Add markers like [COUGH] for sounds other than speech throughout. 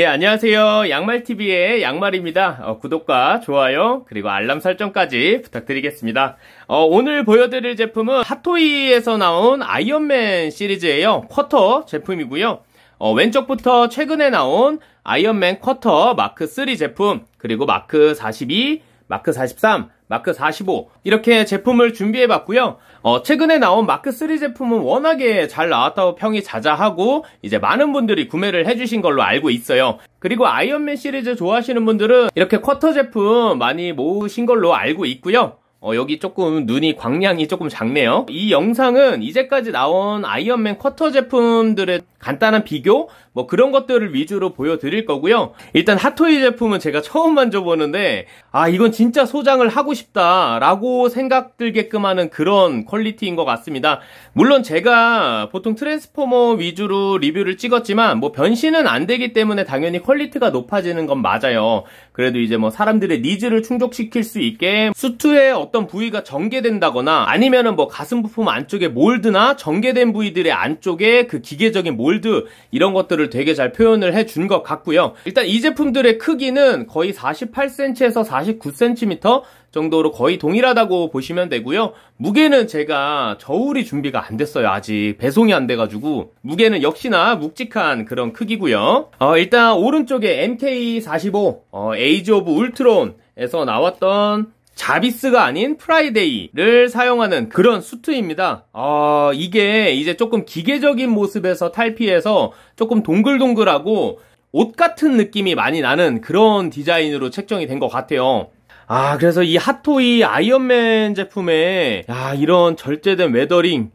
예, 안녕하세요. 양말TV의 양말입니다. 어, 구독과 좋아요, 그리고 알람 설정까지 부탁드리겠습니다. 어, 오늘 보여드릴 제품은 핫토이에서 나온 아이언맨 시리즈예요. 쿼터 제품이고요. 어, 왼쪽부터 최근에 나온 아이언맨 쿼터 마크 3 제품, 그리고 마크 42, 마크 43, 마크 45 이렇게 제품을 준비해봤고요. 어, 최근에 나온 마크 3 제품은 워낙에 잘 나왔다고 평이 자자하고 이제 많은 분들이 구매를 해주신 걸로 알고 있어요. 그리고 아이언맨 시리즈 좋아하시는 분들은 이렇게 쿼터 제품 많이 모으신 걸로 알고 있고요. 어, 여기 조금 눈이 광량이 조금 작네요. 이 영상은 이제까지 나온 아이언맨 쿼터 제품들의 간단한 비교 뭐 그런 것들을 위주로 보여드릴 거고요. 일단 핫토이 제품은 제가 처음 만져보는데 아 이건 진짜 소장을 하고 싶다라고 생각 들게끔 하는 그런 퀄리티인 것 같습니다. 물론 제가 보통 트랜스포머 위주로 리뷰를 찍었지만 뭐 변신은 안 되기 때문에 당연히 퀄리티가 높아지는 건 맞아요. 그래도 이제 뭐 사람들의 니즈를 충족시킬 수 있게 수트에 어떤 부위가 전개된다거나 아니면은 뭐 가슴 부품 안쪽에 몰드나 전개된 부위들의 안쪽에 그 기계적인 몰드 이런 것들을 되게 잘 표현을 해 준 것 같고요. 일단 이 제품들의 크기는 거의 48cm에서 49cm 정도로 거의 동일하다고 보시면 되고요. 무게는 제가 저울이 준비가 안 됐어요. 아직 배송이 안 돼가지고 무게는 역시나 묵직한 그런 크기고요. 어, 일단 오른쪽에 MK45 어, 에이지 오브 울트론 에서 나왔던 자비스가 아닌 프라이데이를 사용하는 그런 수트입니다. 아, 이게 이제 조금 기계적인 모습에서 탈피해서 조금 동글동글하고 옷 같은 느낌이 많이 나는 그런 디자인으로 책정이 된 것 같아요. 아, 그래서 이 핫토이 아이언맨 제품에 야, 이런 절제된 웨더링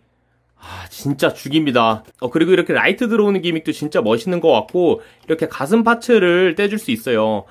아, 진짜 죽입니다. 어, 그리고 이렇게 라이트 들어오는 기믹도 진짜 멋있는 것 같고, 이렇게 가슴 파츠를 떼줄 수 있어요.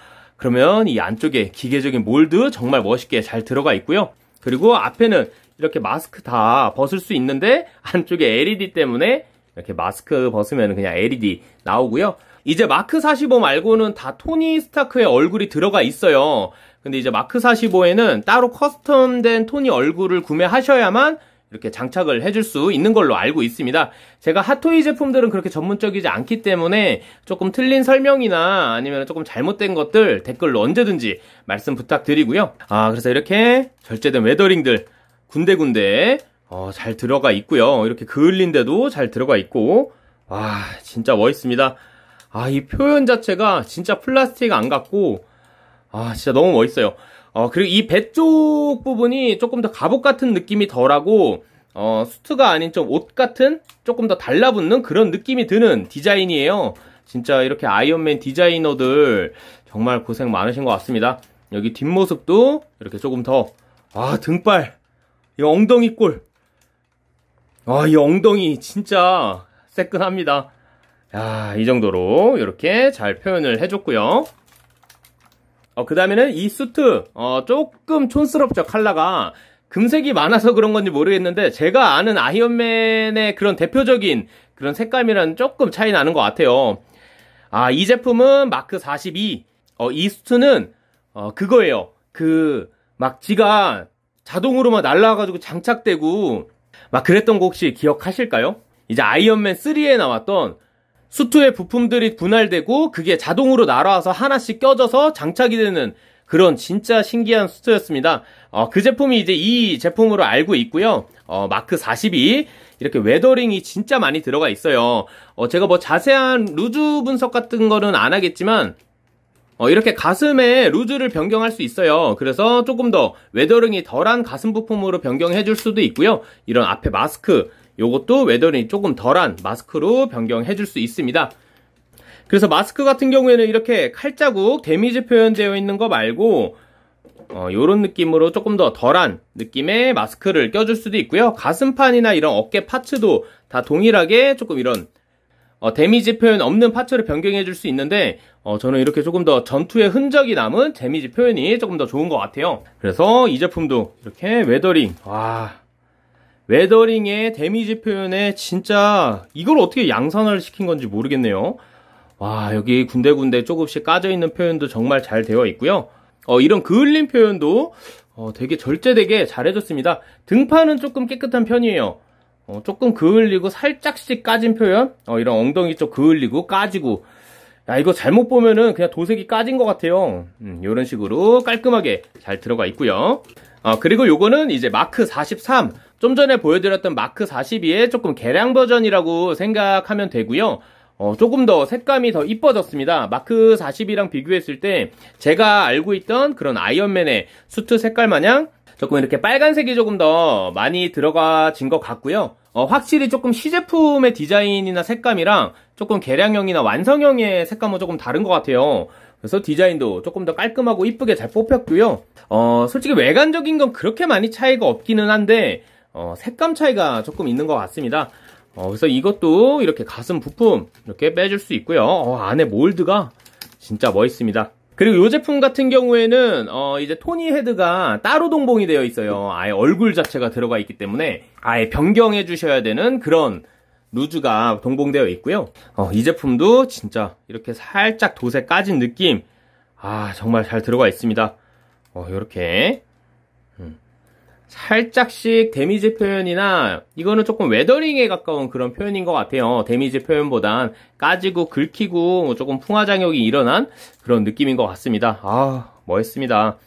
그러면 이 안쪽에 기계적인 몰드 정말 멋있게 잘 들어가 있고요. 그리고 앞에는 이렇게 마스크 다 벗을 수 있는데 안쪽에 LED 때문에 이렇게 마스크 벗으면 그냥 LED 나오고요. 이제 마크 45 말고는 다 토니 스타크의 얼굴이 들어가 있어요. 근데 이제 마크 45에는 따로 커스텀된 토니 얼굴을 구매하셔야만 이렇게 장착을 해줄 수 있는 걸로 알고 있습니다. 제가 핫토이 제품들은 그렇게 전문적이지 않기 때문에 조금 틀린 설명이나 아니면 조금 잘못된 것들 댓글로 언제든지 말씀 부탁드리고요. 아 그래서 이렇게 절제된 웨더링들 군데군데 어, 잘 들어가 있고요. 이렇게 그을린데도 잘 들어가 있고 와 진짜 멋있습니다. 아 이 표현 자체가 진짜 플라스틱 안 같고 아 진짜 너무 멋있어요. 어, 그리고 이 배 쪽 부분이 조금 더 갑옷 같은 느낌이 덜하고 어, 수트가 아닌 좀 옷 같은 조금 더 달라붙는 그런 느낌이 드는 디자인이에요. 진짜 이렇게 아이언맨 디자이너들 정말 고생 많으신 것 같습니다. 여기 뒷모습도 이렇게 조금 더, 아, 등발, 이 엉덩이 꼴. 아, 이 엉덩이 진짜 새끈합니다. 야, 이 정도로 이렇게 잘 표현을 해줬고요. 어, 그 다음에는 이 수트, 어, 조금 촌스럽죠, 칼라가. 금색이 많아서 그런 건지 모르겠는데, 제가 아는 아이언맨의 그런 대표적인 그런 색감이랑 조금 차이 나는 것 같아요. 아, 이 제품은 마크 42. 어, 이 수트는, 어, 그거예요. 그, 막 지가 자동으로 막 날라가지고 장착되고, 막 그랬던 거 혹시 기억하실까요? 이제 아이언맨 3에 나왔던 수트의 부품들이 분할되고 그게 자동으로 날아와서 하나씩 껴져서 장착이 되는 그런 진짜 신기한 수트였습니다. 어, 그 제품이 이제 이 제품으로 알고 있고요. 어, 마크 42 이렇게 웨더링이 진짜 많이 들어가 있어요. 어, 제가 뭐 자세한 루즈 분석 같은 거는 안 하겠지만 어, 이렇게 가슴에 루즈를 변경할 수 있어요. 그래서 조금 더 웨더링이 덜한 가슴 부품으로 변경해 줄 수도 있고요. 이런 앞에 마스크 요것도 웨더링이 조금 덜한 마스크로 변경해 줄 수 있습니다. 그래서 마스크 같은 경우에는 이렇게 칼자국 데미지 표현되어 있는 거 말고 이런 어, 느낌으로 조금 더 덜한 느낌의 마스크를 껴 줄 수도 있고요. 가슴판이나 이런 어깨 파츠도 다 동일하게 조금 이런 어, 데미지 표현 없는 파츠를 변경해 줄 수 있는데 어, 저는 이렇게 조금 더 전투의 흔적이 남은 데미지 표현이 조금 더 좋은 것 같아요 그래서 이 제품도 이렇게 웨더링 와 웨더링의 데미지 표현에 진짜 이걸 어떻게 양산화를 시킨 건지 모르겠네요. 와 여기 군데군데 조금씩 까져 있는 표현도 정말 잘 되어 있고요. 어, 이런 그을린 표현도 어, 되게 절제되게 잘 해줬습니다. 등판은 조금 깨끗한 편이에요. 어, 조금 그을리고 살짝씩 까진 표현 어, 이런 엉덩이 쪽 그을리고 까지고 야 이거 잘못 보면은 그냥 도색이 까진 것 같아요. 음, 이런 식으로 깔끔하게 잘 들어가 있고요. 아 그리고 요거는 이제 마크 43좀 전에 보여드렸던 마크 42의 조금 개량 버전이라고 생각하면 되고요. 어, 조금 더 색감이 더 이뻐졌습니다. 마크 4 2랑 비교했을 때 제가 알고 있던 그런 아이언맨의 수트 색깔 마냥 조금 이렇게 빨간색이 조금 더 많이 들어가진 것 같고요. 어, 확실히 조금 시제품의 디자인이나 색감이랑 조금 개량형이나 완성형의 색감은 조금 다른 것 같아요. 그래서 디자인도 조금 더 깔끔하고 이쁘게 잘 뽑혔고요. 어, 솔직히 외관적인 건 그렇게 많이 차이가 없기는 한데 어, 색감 차이가 조금 있는 것 같습니다. 어, 그래서 이것도 이렇게 가슴 부품 이렇게 빼줄 수 있고요. 어, 안에 몰드가 진짜 멋있습니다. 그리고 이 제품 같은 경우에는 어, 이제 토니 헤드가 따로 동봉이 되어 있어요. 아예 얼굴 자체가 들어가 있기 때문에 아예 변경해 주셔야 되는 그런 루즈가 동봉되어 있고요. 어, 이 제품도 진짜 이렇게 살짝 도색 까진 느낌 아 정말 잘 들어가 있습니다. 이렇게 어, 살짝씩 데미지 표현이나 이거는 조금 웨더링에 가까운 그런 표현인 것 같아요. 데미지 표현보단 까지고 긁히고 뭐 조금 풍화장역이 일어난 그런 느낌인 것 같습니다. 아 멋있습니다.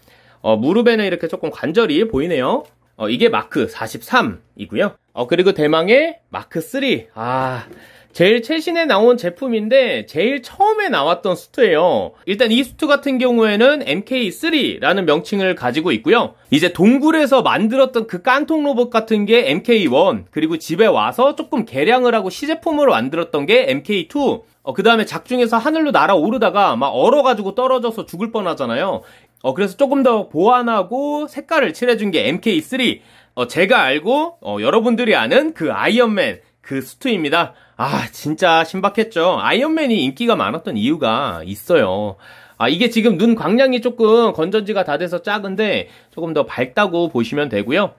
어, 무릎에는 이렇게 조금 관절이 보이네요. 어, 이게 마크 43이고요. 어, 그리고 대망의 마크 3. 아 제일 최신에 나온 제품인데 제일 처음에 나왔던 수트예요. 일단 이 수트 같은 경우에는 MK3라는 명칭을 가지고 있고요. 이제 동굴에서 만들었던 그 깐통 로봇 같은 게 MK1 그리고 집에 와서 조금 개량을 하고 시제품으로 만들었던 게 MK2 어, 그 다음에 작중에서 하늘로 날아오르다가 막 얼어가지고 떨어져서 죽을 뻔하잖아요. 어, 그래서 조금 더 보완하고 색깔을 칠해준 게 MK3. 어, 제가 알고 어, 여러분들이 아는 그 아이언맨 그 수트입니다. 아, 진짜 신박했죠. 아이언맨이 인기가 많았던 이유가 있어요. 아, 이게 지금 눈 광량이 조금 건전지가 다 돼서 작은데 조금 더 밝다고 보시면 되고요.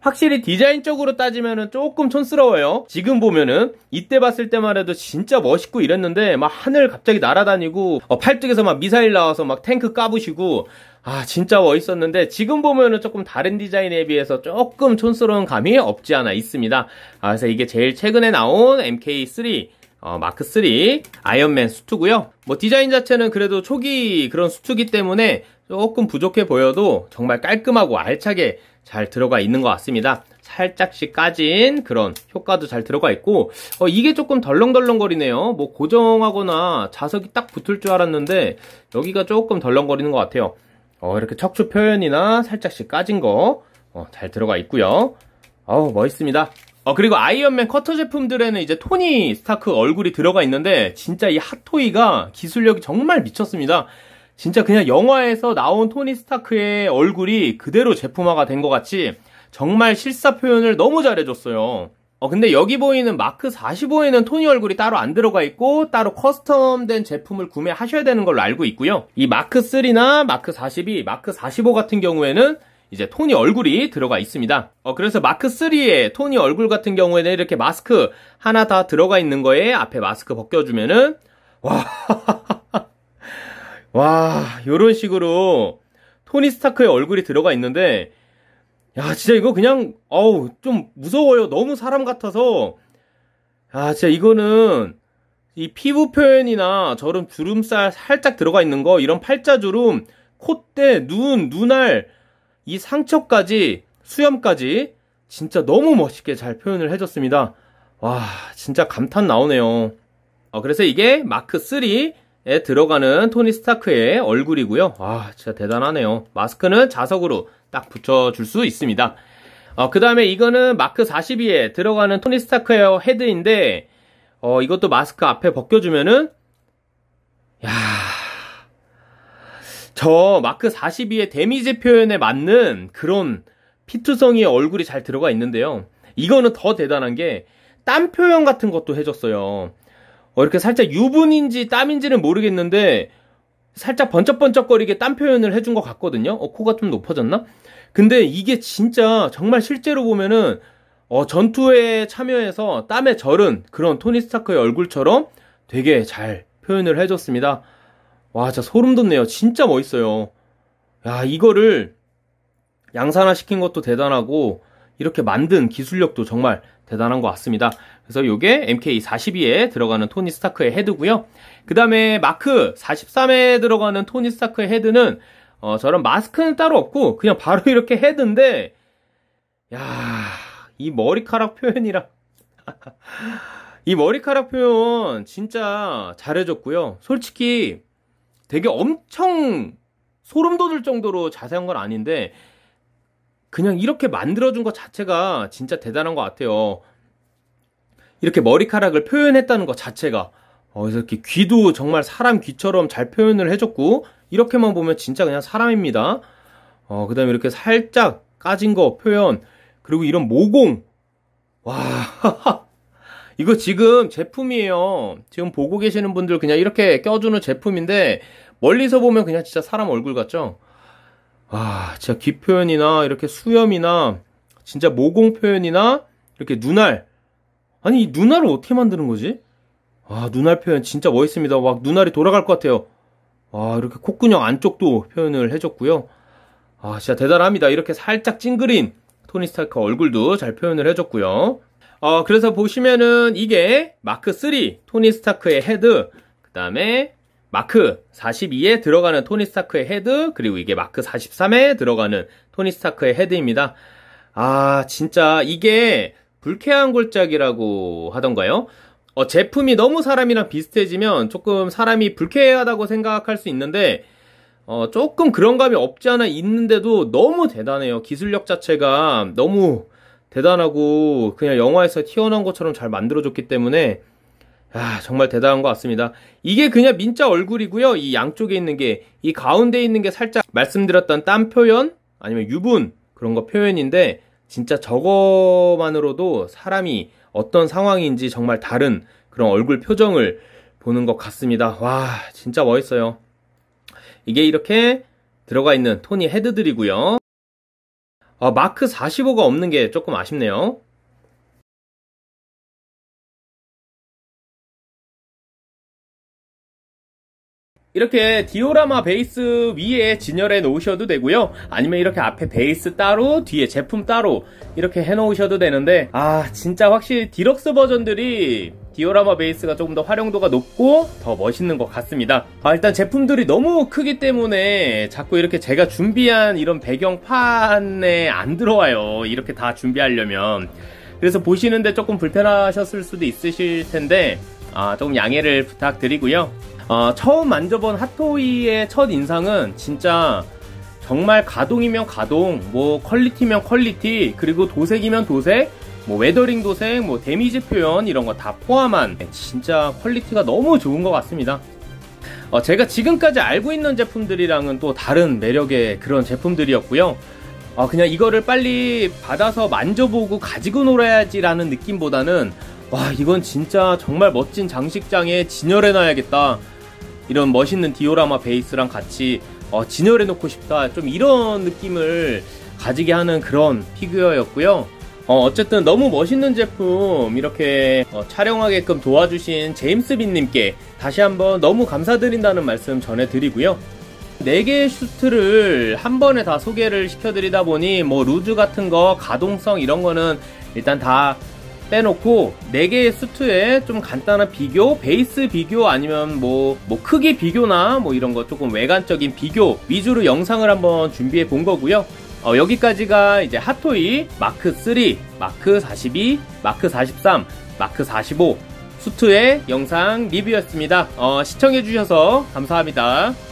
확실히 디자인적으로 따지면 조금 촌스러워요. 지금 보면은 이때 봤을 때만 해도 진짜 멋있고 이랬는데 막 하늘 갑자기 날아다니고 어, 팔뚝에서 막 미사일 나와서 막 탱크 까부시고 아 진짜 멋있었는데 지금 보면은 조금 다른 디자인에 비해서 조금 촌스러운 감이 없지 않아 있습니다. 아, 그래서 이게 제일 최근에 나온 MK3 어, 마크3 아이언맨 수트고요. 뭐 디자인 자체는 그래도 초기 그런 수트기 때문에 조금 부족해 보여도 정말 깔끔하고 알차게 잘 들어가 있는 것 같습니다. 살짝씩 까진 그런 효과도 잘 들어가 있고 어, 이게 조금 덜렁덜렁거리네요. 뭐 고정하거나 자석이 딱 붙을 줄 알았는데 여기가 조금 덜렁거리는 것 같아요. 어, 이렇게 척추 표현이나 살짝씩 까진 거, 어, 잘 들어가 있고요 어우, 멋있습니다. 어, 그리고 아이언맨 커터 제품들에는 이제 토니 스타크 얼굴이 들어가 있는데, 진짜 이 핫토이가 기술력이 정말 미쳤습니다. 진짜 그냥 영화에서 나온 토니 스타크의 얼굴이 그대로 제품화가 된 것 같이, 정말 실사 표현을 너무 잘해줬어요. 어, 근데 여기 보이는 마크 45에는 토니 얼굴이 따로 안 들어가 있고 따로 커스텀된 제품을 구매하셔야 되는 걸로 알고 있고요. 이 마크 3나 마크 42, 마크 45 같은 경우에는 이제 토니 얼굴이 들어가 있습니다. 어, 그래서 마크 3에 토니 얼굴 같은 경우에는 이렇게 마스크 하나 다 들어가 있는 거에 앞에 마스크 벗겨주면은 와, [LAUGHS] 와, 요런 식으로 토니 스타크의 얼굴이 들어가 있는데 야, 진짜 이거 그냥, 어우, 좀 무서워요. 너무 사람 같아서. 아, 진짜 이거는 이 피부 표현이나 저런 주름살 살짝 들어가 있는 거, 이런 팔자주름, 콧대, 눈, 눈알, 이 상처까지, 수염까지 진짜 너무 멋있게 잘 표현을 해줬습니다. 와, 진짜 감탄 나오네요. 어, 그래서 이게 마크 3에 들어가는 토니 스타크의 얼굴이고요. 와, 진짜 대단하네요. 마스크는 자석으로 딱 붙여줄 수 있습니다. 어, 그 다음에 이거는 마크 42에 들어가는 토니 스타크 헤어 헤드인데 어, 이것도 마스크 앞에 벗겨주면은 야... 저 마크 42의 데미지 표현에 맞는 그런 피투성이의 얼굴이 잘 들어가 있는데요. 이거는 더 대단한 게 땀 표현 같은 것도 해줬어요. 어, 이렇게 살짝 유분인지 땀인지는 모르겠는데 살짝 번쩍번쩍거리게 딴 표현을 해준 것 같거든요. 어, 코가 좀 높아졌나? 근데 이게 진짜 정말 실제로 보면은 어, 전투에 참여해서 땀에 절은 그런 토니 스타크의 얼굴처럼 되게 잘 표현을 해줬습니다. 와, 진짜 소름 돋네요. 진짜 멋있어요. 야, 이거를 양산화 시킨 것도 대단하고 이렇게 만든 기술력도 정말 대단한 것 같습니다. 그래서 이게 MK42에 들어가는 토니 스타크의 헤드고요. 그 다음에 마크 43에 들어가는 토니 스타크의 헤드는 어, 저런 마스크는 따로 없고 그냥 바로 [LAUGHS] 이렇게 헤드인데 야, 이 머리카락 표현이라이 [LAUGHS] 머리카락 표현 진짜 잘해줬고요. 솔직히 되게 엄청 소름 돋을 정도로 자세한 건 아닌데 그냥 이렇게 만들어준 것 자체가 진짜 대단한 것 같아요. 이렇게 머리카락을 표현했다는 것 자체가 어, 그래서 이렇게 귀도 정말 사람 귀처럼 잘 표현을 해줬고 이렇게만 보면 진짜 그냥 사람입니다. 어, 그 다음에 이렇게 살짝 까진 거 표현 그리고 이런 모공 와 [LAUGHS] 이거 지금 제품이에요. 지금 보고 계시는 분들 그냥 이렇게 껴주는 제품인데 멀리서 보면 그냥 진짜 사람 얼굴 같죠? 와 진짜 귀 표현이나 이렇게 수염이나 진짜 모공 표현이나 이렇게 눈알 아니 이 눈알을 어떻게 만드는 거지? 아, 눈알 표현 진짜 멋있습니다. 막 눈알이 돌아갈 것 같아요. 아, 이렇게 콧구녕 안쪽도 표현을 해줬고요. 아, 진짜 대단합니다. 이렇게 살짝 찡그린 토니 스타크 얼굴도 잘 표현을 해줬고요. 어, 그래서 보시면은 이게 마크 3 토니 스타크의 헤드, 그 다음에 마크 42에 들어가는 토니 스타크의 헤드, 그리고 이게 마크 43에 들어가는 토니 스타크의 헤드입니다. 아, 진짜 이게 불쾌한 골짜기라고 하던가요? 어, 제품이 너무 사람이랑 비슷해지면 조금 사람이 불쾌하다고 생각할 수 있는데 어, 조금 그런 감이 없지 않아 있는데도 너무 대단해요. 기술력 자체가 너무 대단하고 그냥 영화에서 튀어나온 것처럼 잘만들어졌기 때문에 아, 정말 대단한 것 같습니다. 이게 그냥 민자 얼굴이고요. 이 양쪽에 있는 게, 이 가운데 있는 게 살짝 말씀드렸던 땀 표현, 아니면 유분, 그런 거 표현인데, 진짜 저거만으로도 사람이 어떤 상황인지 정말 다른 그런 얼굴 표정을 보는 것 같습니다. 와, 진짜 멋있어요. 이게 이렇게 들어가 있는 토니 헤드들이고요. 아, 마크 45가 없는 게 조금 아쉽네요. 이렇게 디오라마 베이스 위에 진열해 놓으셔도 되고요. 아니면 이렇게 앞에 베이스 따로 뒤에 제품 따로 이렇게 해 놓으셔도 되는데 아 진짜 확실히 디럭스 버전들이 디오라마 베이스가 조금 더 활용도가 높고 더 멋있는 것 같습니다. 아, 일단 제품들이 너무 크기 때문에 자꾸 이렇게 제가 준비한 이런 배경판에 안 들어와요. 이렇게 다 준비하려면. 그래서 보시는데 조금 불편하셨을 수도 있으실 텐데 아, 조금 양해를 부탁드리고요. 어, 처음 만져본 핫토이의 첫 인상은 진짜 정말 가동이면 가동, 뭐 퀄리티면 퀄리티, 그리고 도색이면 도색, 뭐 웨더링 도색, 뭐 데미지 표현 이런 거 다 포함한 진짜 퀄리티가 너무 좋은 것 같습니다. 어, 제가 지금까지 알고 있는 제품들이랑은 또 다른 매력의 그런 제품들이었고요. 어, 그냥 이거를 빨리 받아서 만져보고 가지고 놀아야지라는 느낌보다는 와 이건 진짜 정말 멋진 장식장에 진열해놔야겠다. 이런 멋있는 디오라마 베이스랑 같이 어, 진열해놓고 싶다. 좀 이런 느낌을 가지게 하는 그런 피규어였고요. 어, 어쨌든 너무 멋있는 제품 이렇게 어, 촬영하게끔 도와주신 제임스 빈님께 다시 한번 너무 감사드린다는 말씀 전해드리고요. 4개의 슈트를 한 번에 다 소개를 시켜드리다 보니 뭐 루즈 같은 거, 가동성 이런 거는 일단 다 빼놓고 4개의 수트에 좀 간단한 비교, 베이스 비교 아니면 뭐, 뭐 크기 비교나 뭐 이런 거 조금 외관적인 비교 위주로 영상을 한번 준비해 본 거고요. 어, 여기까지가 이제 핫토이 마크 3, 마크 42, 마크 43, 마크 45 수트의 영상 리뷰였습니다. 어, 시청해주셔서 감사합니다.